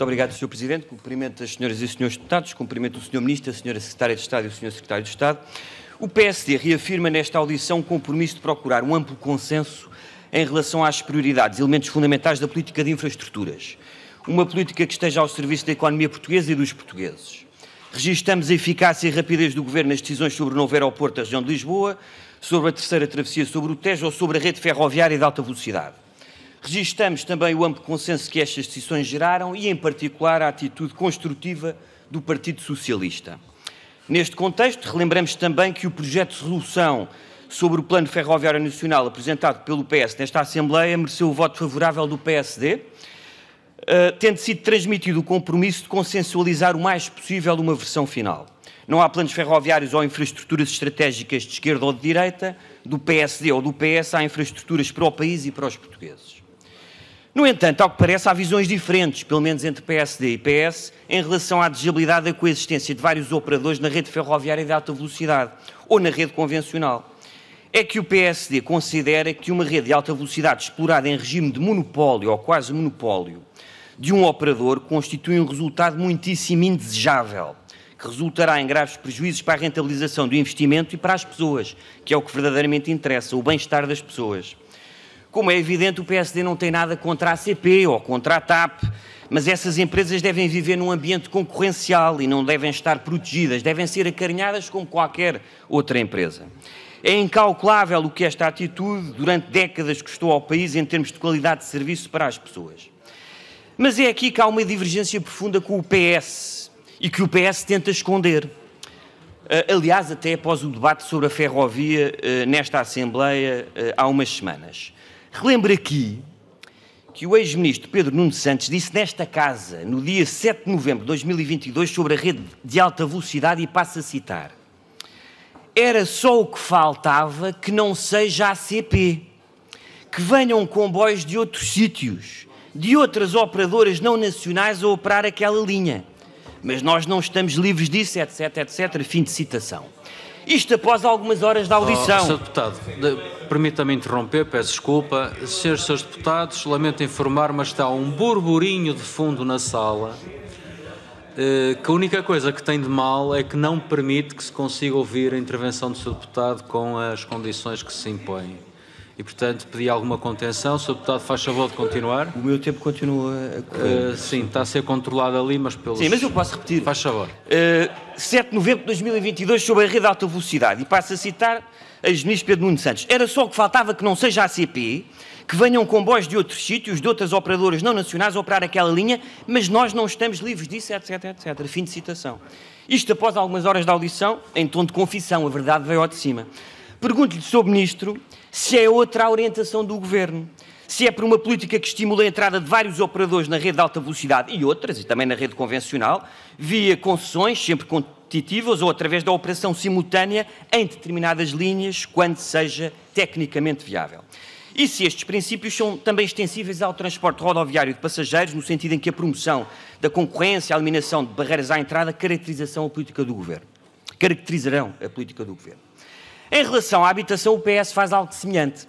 Muito obrigado, Sr. Presidente. Cumprimento as senhoras e senhores deputados, cumprimento o Sr. Ministro, a Sra. Secretária de Estado e o Sr. Secretário de Estado. O PSD reafirma nesta audição o compromisso de procurar um amplo consenso em relação às prioridades, elementos fundamentais da política de infraestruturas. Uma política que esteja ao serviço da economia portuguesa e dos portugueses. Registamos a eficácia e rapidez do Governo nas decisões sobre o novo aeroporto da região de Lisboa, sobre a terceira travessia sobre o Tejo ou sobre a rede ferroviária de alta velocidade. Registamos também o amplo consenso que estas decisões geraram e, em particular, a atitude construtiva do Partido Socialista. Neste contexto, relembramos também que o projeto de resolução sobre o Plano Ferroviário Nacional apresentado pelo PS nesta Assembleia mereceu o voto favorável do PSD, eh, tendo sido transmitido o compromisso de consensualizar o mais possível uma versão final. Não há planos ferroviários ou infraestruturas estratégicas de esquerda ou de direita, do PSD ou do PS, há infraestruturas para o país e para os portugueses. No entanto, ao que parece, há visões diferentes, pelo menos entre PSD e PS, em relação à desabilidade da coexistência de vários operadores na rede ferroviária de alta velocidade ou na rede convencional. É que o PSD considera que uma rede de alta velocidade explorada em regime de monopólio ou quase monopólio de um operador constitui um resultado muitíssimo indesejável, que resultará em graves prejuízos para a rentabilização do investimento e para as pessoas, que é o que verdadeiramente interessa, o bem-estar das pessoas. Como é evidente, o PSD não tem nada contra a CP ou contra a TAP, mas essas empresas devem viver num ambiente concorrencial e não devem estar protegidas, devem ser acarinhadas como qualquer outra empresa. É incalculável o que esta atitude durante décadas custou ao país em termos de qualidade de serviço para as pessoas. Mas é aqui que há uma divergência profunda com o PS e que o PS tenta esconder. Eh, aliás, até após o debate sobre a ferrovia eh, nesta Assembleia eh, há umas semanas. Relembro aqui que o ex-ministro Pedro Nuno Santos disse nesta casa, no dia 7 de novembro de 2022, sobre a rede de alta velocidade, e passo a citar: Era só o que faltava que não seja a CP, que venham comboios de outros sítios, de outras operadoras não nacionais a operar aquela linha. Mas nós não estamos livres disso, etc, etc. Fim de citação. Isto após algumas horas da audição. Oh, Sr. Deputado, permita-me interromper, peço desculpa. Senhores, deputados, lamento informar, mas está um burburinho de fundo na sala eh, que a única coisa que tem de mal é que não permite que se consiga ouvir a intervenção do senhor deputado com as condições que se impõem. E, portanto, pedi alguma contenção. Sr. Deputado, faz favor de continuar. O meu tempo continua a correr. Uh, sim, está a ser controlado ali, mas pelo. Sim, mas eu posso repetir. Faz favor. Uh, eh, 7 de novembro de 2022, sobre a rede de alta velocidade. E passo a citar a ministro Pedro Nuno Santos. Era só o que faltava que não seja a ACP, que venham comboios de outros sítios, de outras operadoras não nacionais, operar aquela linha, mas nós não estamos livres disso, etc, etc. Fim de citação. Isto após algumas horas de audição, em tom de confissão, a verdade veio ao de cima. Pergunto-lhe, Sr. Ministro, se é outra a orientação do Governo. Se é por uma política que estimula a entrada de vários operadores na rede de alta velocidade e outras, e também na rede convencional, via concessões, sempre competitivas, ou através da operação simultânea em determinadas linhas, quando seja tecnicamente viável. E se estes princípios são também extensíveis ao transporte rodoviário de passageiros, no sentido em que a promoção da concorrência, a eliminação de barreiras à entrada, caracterização a política do Governo. Caracterizarão a política do Governo. Em relação à habitação, o PS faz algo semelhante.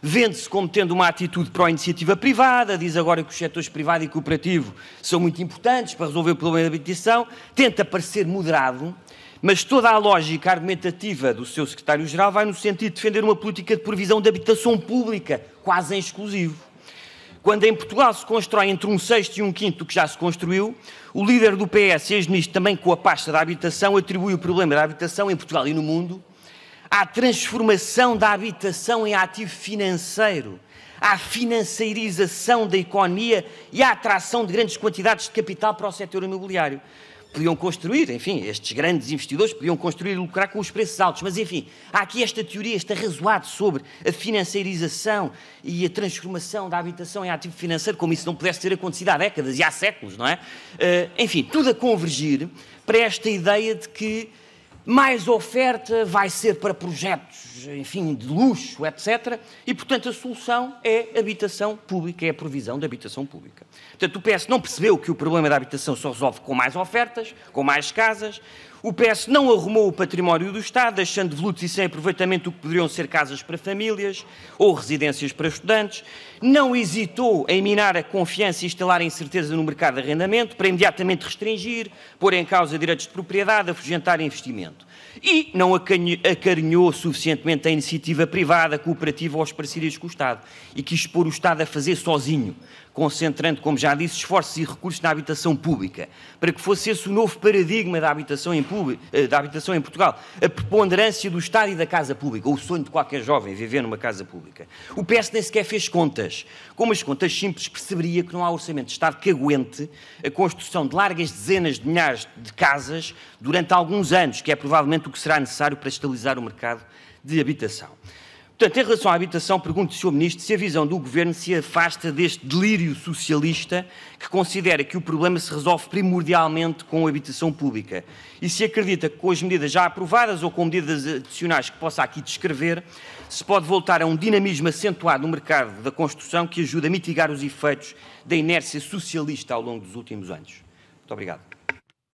Vende-se como tendo uma atitude para iniciativa privada, diz agora que os setores privado e cooperativo são muito importantes para resolver o problema da habitação, tenta parecer moderado, mas toda a lógica argumentativa do seu secretário-geral vai no sentido de defender uma política de provisão de habitação pública, quase em exclusivo. Quando em Portugal se constrói entre um sexto e um quinto do que já se construiu, o líder do PS, ex-ministro também com a pasta da habitação, atribui o problema da habitação em Portugal e no mundo à transformação da habitação em ativo financeiro, à financeirização da economia e à atração de grandes quantidades de capital para o setor imobiliário. Podiam construir, enfim, estes grandes investidores podiam construir e lucrar com os preços altos, mas enfim, há aqui esta teoria, este arrazoado sobre a financeirização e a transformação da habitação em ativo financeiro, como isso não pudesse ter acontecido há décadas e há séculos, não é? Eh, enfim, tudo a convergir para esta ideia de que mais oferta vai ser para projetos, enfim, de luxo, etc. E, portanto, a solução é habitação pública, é a provisão de habitação pública. Portanto, o PS não percebeu que o problema da habitação se resolve com mais ofertas, com mais casas. O PS não arrumou o património do Estado, deixando devolutos e sem aproveitamento o que poderiam ser casas para famílias ou residências para estudantes. Não hesitou em minar a confiança e instalar a incerteza no mercado de arrendamento para imediatamente restringir, pôr em causa direitos de propriedade, afugentar investimento. E não acarinhou suficientemente a iniciativa privada, cooperativa ou as parcerias com o Estado e quis pôr o Estado a fazer sozinho, concentrando, como já disse, esforços e recursos na habitação pública, para que fosse esse o novo paradigma da habitação em, público, eh, da habitação em Portugal, a preponderância do Estado e da casa pública, o sonho de qualquer jovem viver numa casa pública. O PS nem sequer fez contas. Com umas contas simples, perceberia que não há orçamento de Estado que aguente a construção de largas dezenas de milhares de casas durante alguns anos, que é provavelmente o que será necessário para estabilizar o mercado de habitação. Portanto, em relação à habitação, pergunto, Sr. Ministro, se a visão do Governo se afasta deste delírio socialista que considera que o problema se resolve primordialmente com a habitação pública e se acredita que com as medidas já aprovadas ou com medidas adicionais que possa aqui descrever, se pode voltar a um dinamismo acentuado no mercado da construção que ajuda a mitigar os efeitos da inércia socialista ao longo dos últimos anos. Muito obrigado.